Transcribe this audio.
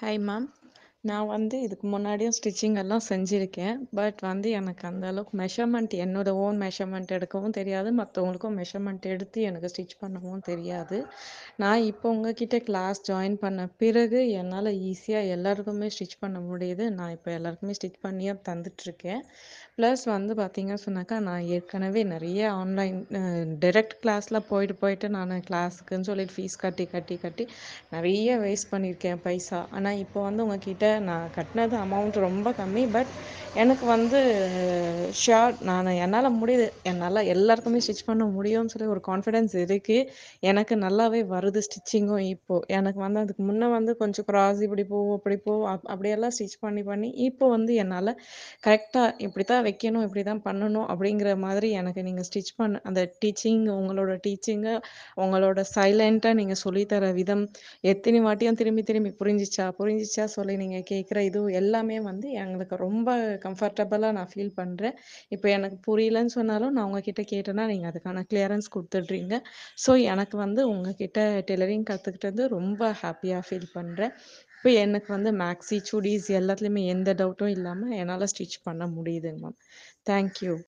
Hi, mom. நான் வந்து இதுக்கு முன்னாடியும் ஸ்டிச்சிங் எல்லாம் செஞ்சுருக்கேன் பட் வந்து எனக்கு அந்த அளவுக்கு மெஷர்மெண்ட் என்னோட ஓன் மெஷர்மெண்ட் எடுக்கவும் தெரியாது மற்றவங்களுக்கும் மெஷர்மெண்ட் எடுத்து எனக்கு ஸ்டிச் பண்ணவும் தெரியாது நான் இப்போ உங்ககிட்ட கிளாஸ் ஜாயின் பண்ண பிறகு என்னால் ஈஸியாக எல்லாருக்குமே ஸ்டிச் பண்ண முடியுது நான் இப்போ எல்லாருக்குமே ஸ்டிச் பண்ணியே தந்துட்டுருக்கேன் ப்ளஸ் வந்து பார்த்தீங்க சொன்னாக்கா நான் ஏற்கனவே நிறைய ஆன்லைன் டைரக்ட் கிளாஸில் போயிட்டு போயிட்டு நான் கிளாஸுக்குன்னு சொல்லிட்டு ஃபீஸ் கட்டி கட்டி கட்டி நிறைய வேஸ்ட் பண்ணியிருக்கேன் பைசா ஆனால் இப்போ வந்து உங்ககிட்ட இல்லை நான் கட்டினது அமௌண்ட் ரொம்ப கம்மி பட் எனக்கு வந்து ஷியோர் நான் என்னால் முடியுது என்னால் எல்லாருக்குமே ஸ்டிச் பண்ண முடியும்னு சொல்லி ஒரு கான்ஃபிடென்ஸ் இருக்குது எனக்கு நல்லாவே வருது ஸ்டிச்சிங்கும் இப்போது எனக்கு வந்து அதுக்கு முன்னே வந்து கொஞ்சம் க்ராஸ் இப்படி போ அப்படி போ அப்படியெல்லாம் ஸ்டிச் பண்ணி பண்ணி இப்போ வந்து என்னால் கரெக்டாக இப்படி தான் வைக்கணும் இப்படி தான் பண்ணணும் அப்படிங்கிற மாதிரி எனக்கு நீங்கள் ஸ்டிச் பண்ண அந்த டீச்சிங் உங்களோட டீச்சிங்கு உங்களோட சைலண்ட்டாக நீங்கள் சொல்லித்தர விதம் எத்தனை வாட்டியும் திரும்பி திரும்பி புரிஞ்சிச்சா புரிஞ்சிச்சா சொல்லி நீங்கள் நீங்கள் கேட்குற இது எல்லாமே வந்து எங்களுக்கு ரொம்ப கம்ஃபர்டபுளாக நான் ஃபீல் பண்ணுறேன் இப்போ எனக்கு புரியலன்னு சொன்னாலும் நான் உங்ககிட்ட கேட்டேன்னா நீங்கள் அதுக்கான கிளியரன்ஸ் கொடுத்துட்றீங்க ஸோ எனக்கு வந்து உங்ககிட்ட டெய்லரிங் கற்றுக்கிட்டது ரொம்ப ஹாப்பியாக ஃபீல் பண்ணுறேன் இப்போ எனக்கு வந்து மேக்ஸி சுடிஸ் எல்லாத்துலேயுமே எந்த டவுட்டும் இல்லாமல் என்னால் ஸ்டிச் பண்ண முடியுதுங்க மேம் தேங்க்யூ